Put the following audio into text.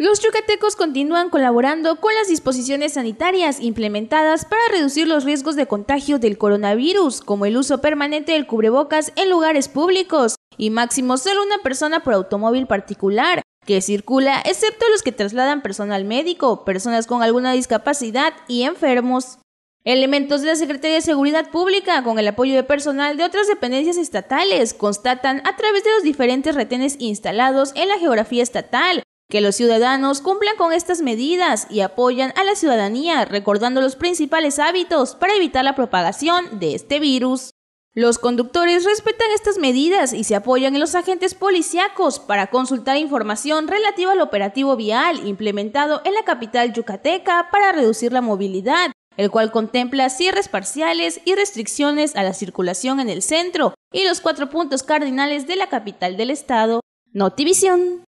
Los chucatecos continúan colaborando con las disposiciones sanitarias implementadas para reducir los riesgos de contagio del coronavirus, como el uso permanente del cubrebocas en lugares públicos y máximo solo una persona por automóvil particular que circula, excepto los que trasladan personal médico, personas con alguna discapacidad y enfermos. Elementos de la Secretaría de Seguridad Pública, con el apoyo de personal de otras dependencias estatales, constatan a través de los diferentes retenes instalados en la geografía estatal que los ciudadanos cumplan con estas medidas y apoyan a la ciudadanía recordando los principales hábitos para evitar la propagación de este virus. Los conductores respetan estas medidas y se apoyan en los agentes policíacos para consultar información relativa al operativo vial implementado en la capital yucateca para reducir la movilidad, el cual contempla cierres parciales y restricciones a la circulación en el centro y los cuatro puntos cardinales de la capital del estado. Notivisión.